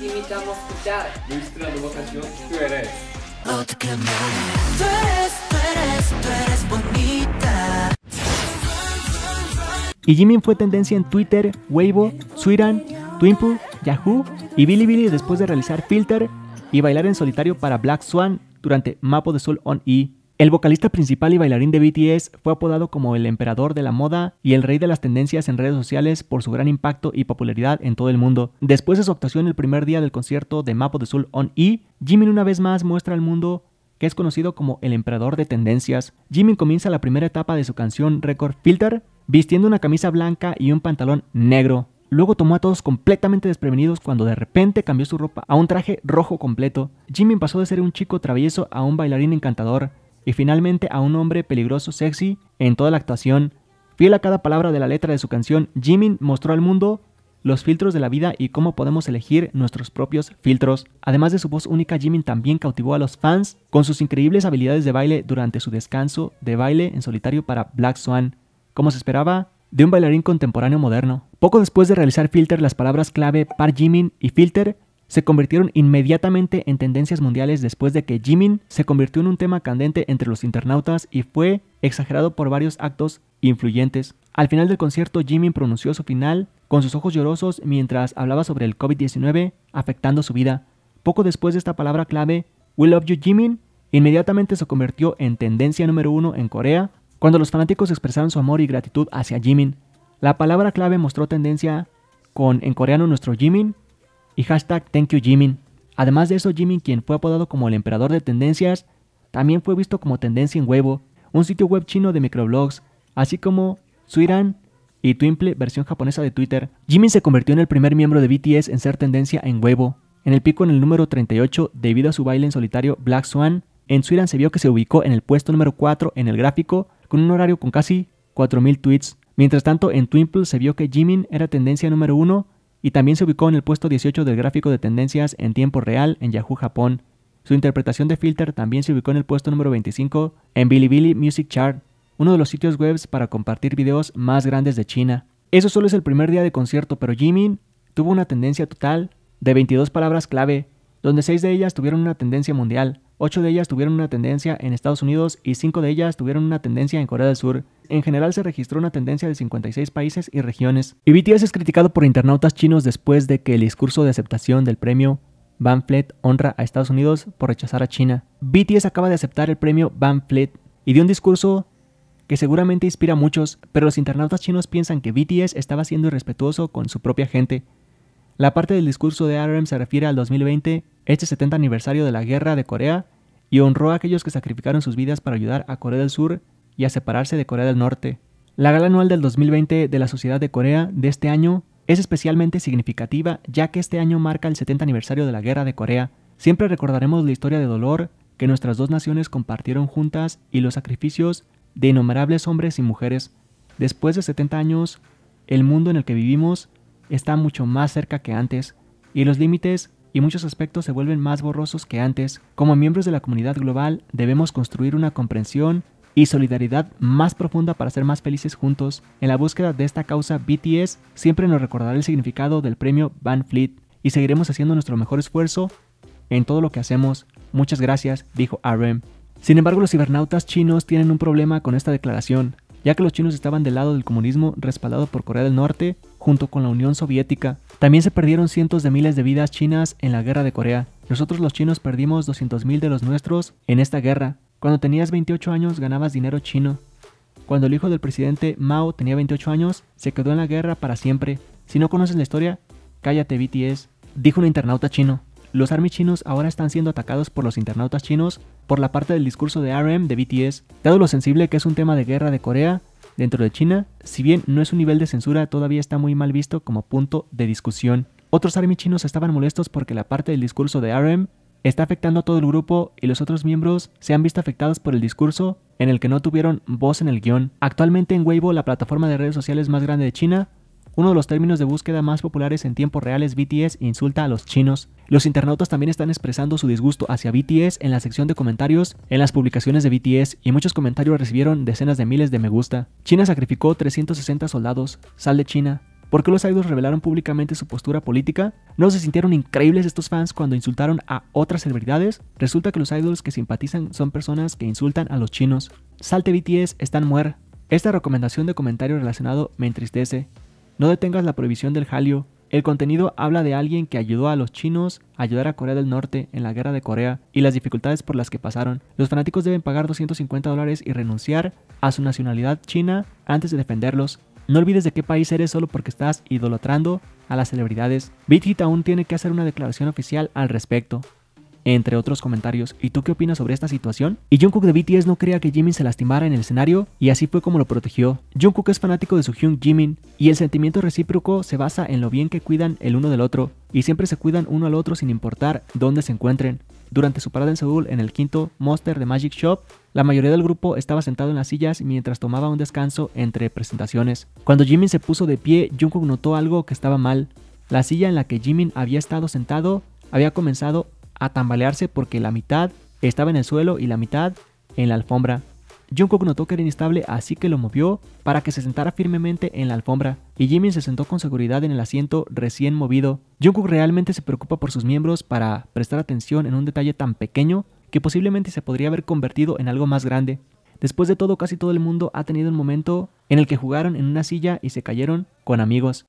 invitamos Y Jimin fue tendencia en Twitter, Weibo, Suiran, Twinpool, Yahoo y Bilibili después de realizar Filter y bailar en solitario para Black Swan durante Mapo de Sol on E el vocalista principal y bailarín de BTS fue apodado como el emperador de la moda y el rey de las tendencias en redes sociales por su gran impacto y popularidad en todo el mundo. Después de su actuación el primer día del concierto de Mapo de Soul on E, Jimin una vez más muestra al mundo que es conocido como el emperador de tendencias. Jimin comienza la primera etapa de su canción Record Filter vistiendo una camisa blanca y un pantalón negro. Luego tomó a todos completamente desprevenidos cuando de repente cambió su ropa a un traje rojo completo. Jimin pasó de ser un chico travieso a un bailarín encantador y finalmente a un hombre peligroso sexy en toda la actuación. Fiel a cada palabra de la letra de su canción, Jimin mostró al mundo los filtros de la vida y cómo podemos elegir nuestros propios filtros. Además de su voz única, Jimin también cautivó a los fans con sus increíbles habilidades de baile durante su descanso de baile en solitario para Black Swan. Como se esperaba, de un bailarín contemporáneo moderno. Poco después de realizar Filter, las palabras clave Par Jimin y Filter se convirtieron inmediatamente en tendencias mundiales después de que Jimin se convirtió en un tema candente entre los internautas y fue exagerado por varios actos influyentes. Al final del concierto, Jimin pronunció su final con sus ojos llorosos mientras hablaba sobre el COVID-19 afectando su vida. Poco después de esta palabra clave, We Love You Jimin, inmediatamente se convirtió en tendencia número uno en Corea cuando los fanáticos expresaron su amor y gratitud hacia Jimin. La palabra clave mostró tendencia con en coreano nuestro Jimin y hashtag Thank you Jimin. Además de eso, Jimin, quien fue apodado como el emperador de tendencias, también fue visto como Tendencia en Huevo, un sitio web chino de microblogs, así como Suiran y Twimple, versión japonesa de Twitter. Jimin se convirtió en el primer miembro de BTS en ser tendencia en Huevo, en el pico en el número 38 debido a su baile en solitario Black Swan. En Suiran se vio que se ubicó en el puesto número 4 en el gráfico, con un horario con casi 4.000 tweets. Mientras tanto, en Twimple se vio que Jimin era tendencia número 1 y también se ubicó en el puesto 18 del gráfico de tendencias en tiempo real en Yahoo Japón. Su interpretación de Filter también se ubicó en el puesto número 25 en Bilibili Music Chart, uno de los sitios web para compartir videos más grandes de China. Eso solo es el primer día de concierto, pero Jimin tuvo una tendencia total de 22 palabras clave, donde 6 de ellas tuvieron una tendencia mundial. 8 de ellas tuvieron una tendencia en Estados Unidos y 5 de ellas tuvieron una tendencia en Corea del Sur. En general se registró una tendencia de 56 países y regiones. Y BTS es criticado por internautas chinos después de que el discurso de aceptación del premio Banflet honra a Estados Unidos por rechazar a China. BTS acaba de aceptar el premio Banflet y dio un discurso que seguramente inspira a muchos, pero los internautas chinos piensan que BTS estaba siendo irrespetuoso con su propia gente. La parte del discurso de arem se refiere al 2020, este 70 aniversario de la Guerra de Corea, y honró a aquellos que sacrificaron sus vidas para ayudar a Corea del Sur y a separarse de Corea del Norte. La gala anual del 2020 de la Sociedad de Corea de este año es especialmente significativa ya que este año marca el 70 aniversario de la Guerra de Corea. Siempre recordaremos la historia de dolor que nuestras dos naciones compartieron juntas y los sacrificios de innumerables hombres y mujeres. Después de 70 años, el mundo en el que vivimos está mucho más cerca que antes y los límites y muchos aspectos se vuelven más borrosos que antes. Como miembros de la comunidad global debemos construir una comprensión y solidaridad más profunda para ser más felices juntos. En la búsqueda de esta causa, BTS siempre nos recordará el significado del premio Van Fleet y seguiremos haciendo nuestro mejor esfuerzo en todo lo que hacemos. Muchas gracias, dijo RM. Sin embargo, los cibernautas chinos tienen un problema con esta declaración, ya que los chinos estaban del lado del comunismo respaldado por Corea del Norte junto con la Unión Soviética. También se perdieron cientos de miles de vidas chinas en la guerra de Corea. Nosotros los chinos perdimos 200.000 de los nuestros en esta guerra. Cuando tenías 28 años ganabas dinero chino. Cuando el hijo del presidente Mao tenía 28 años, se quedó en la guerra para siempre. Si no conoces la historia, cállate BTS, dijo un internauta chino. Los army chinos ahora están siendo atacados por los internautas chinos por la parte del discurso de RM de BTS. Dado lo sensible que es un tema de guerra de Corea, dentro de China, si bien no es un nivel de censura, todavía está muy mal visto como punto de discusión. Otros ARMY chinos estaban molestos porque la parte del discurso de RM está afectando a todo el grupo y los otros miembros se han visto afectados por el discurso en el que no tuvieron voz en el guión. Actualmente en Weibo, la plataforma de redes sociales más grande de China, uno de los términos de búsqueda más populares en tiempos reales, BTS insulta a los chinos. Los internautas también están expresando su disgusto hacia BTS en la sección de comentarios en las publicaciones de BTS y muchos comentarios recibieron decenas de miles de me gusta. China sacrificó 360 soldados. Sal de China. ¿Por qué los idols revelaron públicamente su postura política? ¿No se sintieron increíbles estos fans cuando insultaron a otras celebridades? Resulta que los idols que simpatizan son personas que insultan a los chinos. Salte BTS, están muer. Esta recomendación de comentario relacionado me entristece. No detengas la prohibición del halio. El contenido habla de alguien que ayudó a los chinos a ayudar a Corea del Norte en la guerra de Corea y las dificultades por las que pasaron. Los fanáticos deben pagar 250 dólares y renunciar a su nacionalidad china antes de defenderlos. No olvides de qué país eres solo porque estás idolatrando a las celebridades. BitHit aún tiene que hacer una declaración oficial al respecto entre otros comentarios. ¿Y tú qué opinas sobre esta situación? Y Jungkook de BTS no creía que Jimin se lastimara en el escenario y así fue como lo protegió. Jungkook es fanático de su Hyun Jimin y el sentimiento recíproco se basa en lo bien que cuidan el uno del otro y siempre se cuidan uno al otro sin importar dónde se encuentren. Durante su parada en Seúl en el quinto Monster de Magic Shop, la mayoría del grupo estaba sentado en las sillas mientras tomaba un descanso entre presentaciones. Cuando Jimin se puso de pie, Jungkook notó algo que estaba mal. La silla en la que Jimin había estado sentado había comenzado a tambalearse porque la mitad estaba en el suelo y la mitad en la alfombra. Jungkook notó que era inestable así que lo movió para que se sentara firmemente en la alfombra y Jimin se sentó con seguridad en el asiento recién movido. Jungkook realmente se preocupa por sus miembros para prestar atención en un detalle tan pequeño que posiblemente se podría haber convertido en algo más grande. Después de todo, casi todo el mundo ha tenido un momento en el que jugaron en una silla y se cayeron con amigos.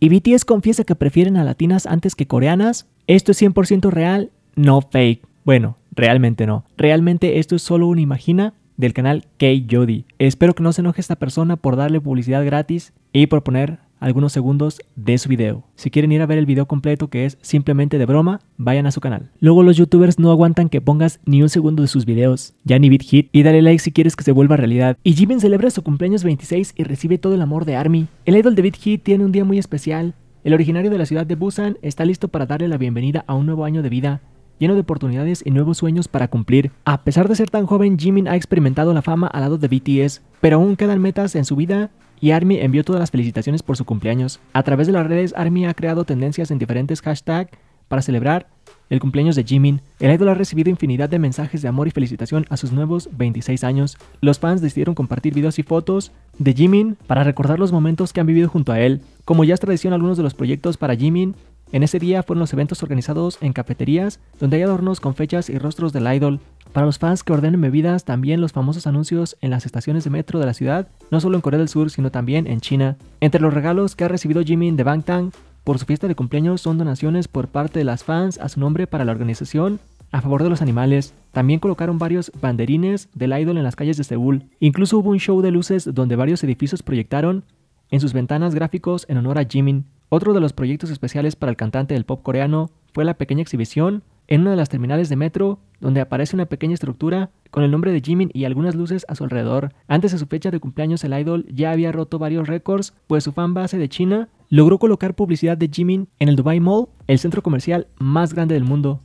Y BTS confiesa que prefieren a latinas antes que coreanas. Esto es 100% real, no fake. Bueno, realmente no. Realmente esto es solo una imagina del canal k Jody. Espero que no se enoje esta persona por darle publicidad gratis y por poner algunos segundos de su video. Si quieren ir a ver el video completo que es simplemente de broma, vayan a su canal. Luego los youtubers no aguantan que pongas ni un segundo de sus videos, ya ni BitHit. hit, y dale like si quieres que se vuelva realidad. Y Jimin celebra su cumpleaños 26 y recibe todo el amor de ARMY. El idol de BitHit hit tiene un día muy especial. El originario de la ciudad de Busan está listo para darle la bienvenida a un nuevo año de vida lleno de oportunidades y nuevos sueños para cumplir. A pesar de ser tan joven, Jimin ha experimentado la fama al lado de BTS, pero aún quedan metas en su vida y ARMY envió todas las felicitaciones por su cumpleaños. A través de las redes, ARMY ha creado tendencias en diferentes hashtags para celebrar el cumpleaños de Jimin. El idol ha recibido infinidad de mensajes de amor y felicitación a sus nuevos 26 años. Los fans decidieron compartir videos y fotos de Jimin para recordar los momentos que han vivido junto a él. Como ya es tradición, algunos de los proyectos para Jimin en ese día fueron los eventos organizados en cafeterías, donde hay adornos con fechas y rostros del idol. Para los fans que ordenen bebidas, también los famosos anuncios en las estaciones de metro de la ciudad, no solo en Corea del Sur, sino también en China. Entre los regalos que ha recibido Jimin de Bangtan por su fiesta de cumpleaños son donaciones por parte de las fans a su nombre para la organización a favor de los animales. También colocaron varios banderines del idol en las calles de Seúl. Incluso hubo un show de luces donde varios edificios proyectaron en sus ventanas gráficos en honor a Jimin. Otro de los proyectos especiales para el cantante del pop coreano fue la pequeña exhibición en una de las terminales de metro, donde aparece una pequeña estructura con el nombre de Jimin y algunas luces a su alrededor. Antes de su fecha de cumpleaños, el idol ya había roto varios récords, pues su fan base de China logró colocar publicidad de Jimin en el Dubai Mall, el centro comercial más grande del mundo.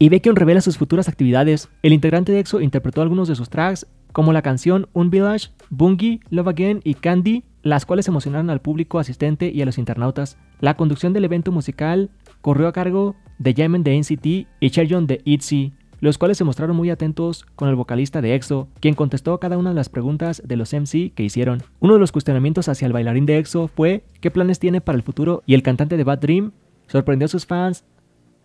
Y Baekhyun revela sus futuras actividades. El integrante de EXO interpretó algunos de sus tracks, como la canción Un Village, Bungie, Love Again y Candy, las cuales emocionaron al público asistente y a los internautas. La conducción del evento musical corrió a cargo de Jamin de NCT y Cherjon de ITZY, los cuales se mostraron muy atentos con el vocalista de EXO, quien contestó a cada una de las preguntas de los MC que hicieron. Uno de los cuestionamientos hacia el bailarín de EXO fue qué planes tiene para el futuro y el cantante de Bad Dream sorprendió a sus fans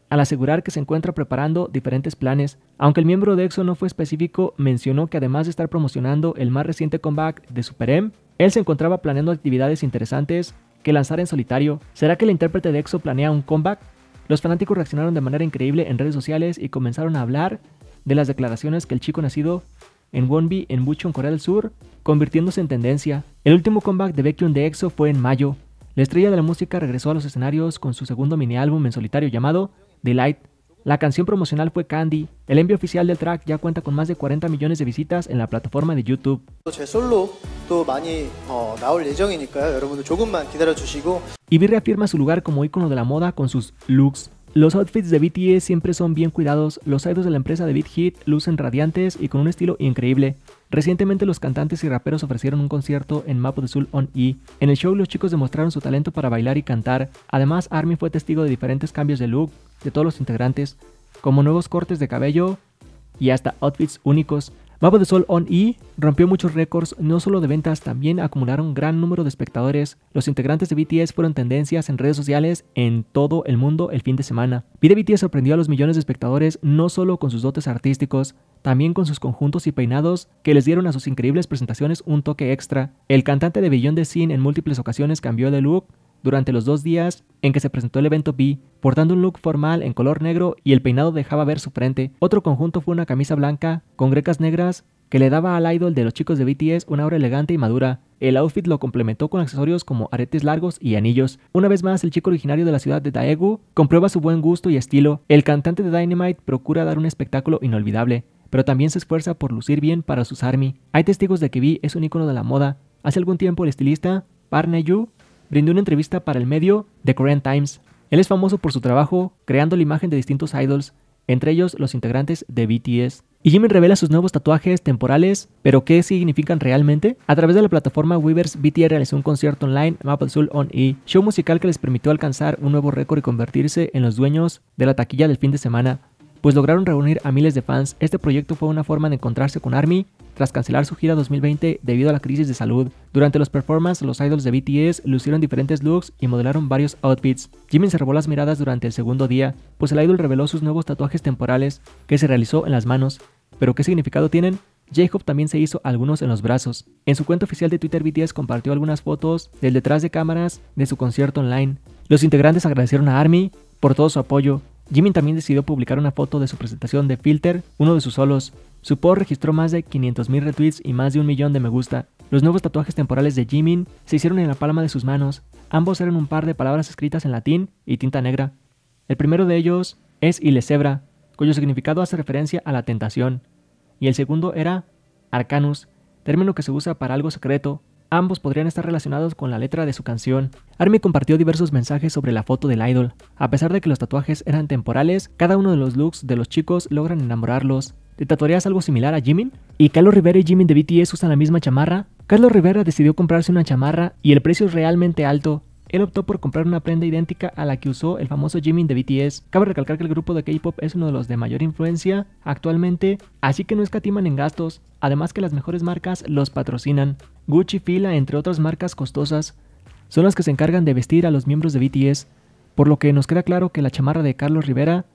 al asegurar que se encuentra preparando diferentes planes. Aunque el miembro de EXO no fue específico, mencionó que además de estar promocionando el más reciente comeback de Super él se encontraba planeando actividades interesantes que lanzar en solitario. ¿Será que el intérprete de EXO planea un comeback? Los fanáticos reaccionaron de manera increíble en redes sociales y comenzaron a hablar de las declaraciones que el chico nacido en Wonbi en Bucheon, Corea del Sur, convirtiéndose en tendencia. El último comeback de Baekhyun de EXO fue en mayo. La estrella de la música regresó a los escenarios con su segundo mini álbum en solitario llamado Delight. La canción promocional fue Candy. El envío oficial del track ya cuenta con más de 40 millones de visitas en la plataforma de YouTube. Y reafirma su lugar como ícono de la moda con sus looks. Los outfits de BTS siempre son bien cuidados, los idols de la empresa de Beat Hit lucen radiantes y con un estilo increíble. Recientemente los cantantes y raperos ofrecieron un concierto en Mapo de Sul on E. En el show los chicos demostraron su talento para bailar y cantar. Además, ARMY fue testigo de diferentes cambios de look de todos los integrantes, como nuevos cortes de cabello y hasta outfits únicos. Mavo de Sol On E rompió muchos récords no solo de ventas, también acumularon gran número de espectadores. Los integrantes de BTS fueron tendencias en redes sociales en todo el mundo el fin de semana. Vida BTS sorprendió a los millones de espectadores no solo con sus dotes artísticos, también con sus conjuntos y peinados que les dieron a sus increíbles presentaciones un toque extra. El cantante de Billón de Sin en múltiples ocasiones cambió de look, durante los dos días en que se presentó el evento B, portando un look formal en color negro y el peinado dejaba ver su frente. Otro conjunto fue una camisa blanca con grecas negras que le daba al idol de los chicos de BTS una aura elegante y madura. El outfit lo complementó con accesorios como aretes largos y anillos. Una vez más, el chico originario de la ciudad de Daegu comprueba su buen gusto y estilo. El cantante de Dynamite procura dar un espectáculo inolvidable, pero también se esfuerza por lucir bien para sus ARMY. Hay testigos de que V es un ícono de la moda. Hace algún tiempo el estilista Park Yu brindó una entrevista para el medio The Korean Times. Él es famoso por su trabajo creando la imagen de distintos idols, entre ellos los integrantes de BTS. Y Jimin revela sus nuevos tatuajes temporales, pero ¿qué significan realmente? A través de la plataforma Weavers, BTS realizó un concierto online, Maple Soul On E, show musical que les permitió alcanzar un nuevo récord y convertirse en los dueños de la taquilla del fin de semana. Pues lograron reunir a miles de fans, este proyecto fue una forma de encontrarse con ARMY tras cancelar su gira 2020 debido a la crisis de salud. Durante los performances, los idols de BTS lucieron diferentes looks y modelaron varios outfits. Jimin se robó las miradas durante el segundo día, pues el idol reveló sus nuevos tatuajes temporales que se realizó en las manos. ¿Pero qué significado tienen? J-Hope también se hizo algunos en los brazos. En su cuenta oficial de Twitter, BTS compartió algunas fotos del detrás de cámaras de su concierto online. Los integrantes agradecieron a ARMY por todo su apoyo Jimin también decidió publicar una foto de su presentación de Filter, uno de sus solos. Su post registró más de 500.000 retweets y más de un millón de me gusta. Los nuevos tatuajes temporales de Jimin se hicieron en la palma de sus manos. Ambos eran un par de palabras escritas en latín y tinta negra. El primero de ellos es Ilesebra, cuyo significado hace referencia a la tentación. Y el segundo era Arcanus, término que se usa para algo secreto, ambos podrían estar relacionados con la letra de su canción. Army compartió diversos mensajes sobre la foto del idol. A pesar de que los tatuajes eran temporales, cada uno de los looks de los chicos logran enamorarlos. ¿Te tatuarías algo similar a Jimin? ¿Y Carlos Rivera y Jimin de BTS usan la misma chamarra? Carlos Rivera decidió comprarse una chamarra y el precio es realmente alto, él optó por comprar una prenda idéntica a la que usó el famoso Jimin de BTS. Cabe recalcar que el grupo de K-pop es uno de los de mayor influencia actualmente, así que no escatiman en gastos, además que las mejores marcas los patrocinan. Gucci, Fila, entre otras marcas costosas, son las que se encargan de vestir a los miembros de BTS, por lo que nos queda claro que la chamarra de Carlos Rivera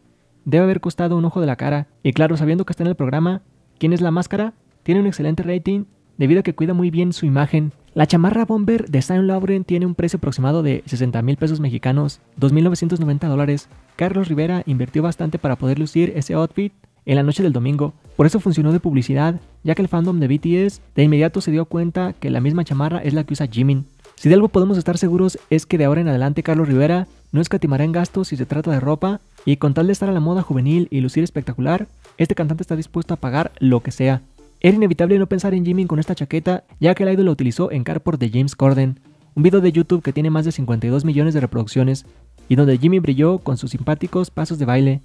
debe haber costado un ojo de la cara. Y claro, sabiendo que está en el programa, ¿quién es la máscara? Tiene un excelente rating debido a que cuida muy bien su imagen. La chamarra bomber de Saint Laurent tiene un precio aproximado de 60 mil pesos mexicanos, 2.990 dólares. Carlos Rivera invirtió bastante para poder lucir ese outfit en la noche del domingo. Por eso funcionó de publicidad, ya que el fandom de BTS de inmediato se dio cuenta que la misma chamarra es la que usa Jimin. Si de algo podemos estar seguros es que de ahora en adelante Carlos Rivera no escatimará en gastos si se trata de ropa y con tal de estar a la moda juvenil y lucir espectacular, este cantante está dispuesto a pagar lo que sea. Era inevitable no pensar en Jimmy con esta chaqueta, ya que el idol la utilizó en Carport de James Corden, un video de YouTube que tiene más de 52 millones de reproducciones, y donde Jimmy brilló con sus simpáticos pasos de baile.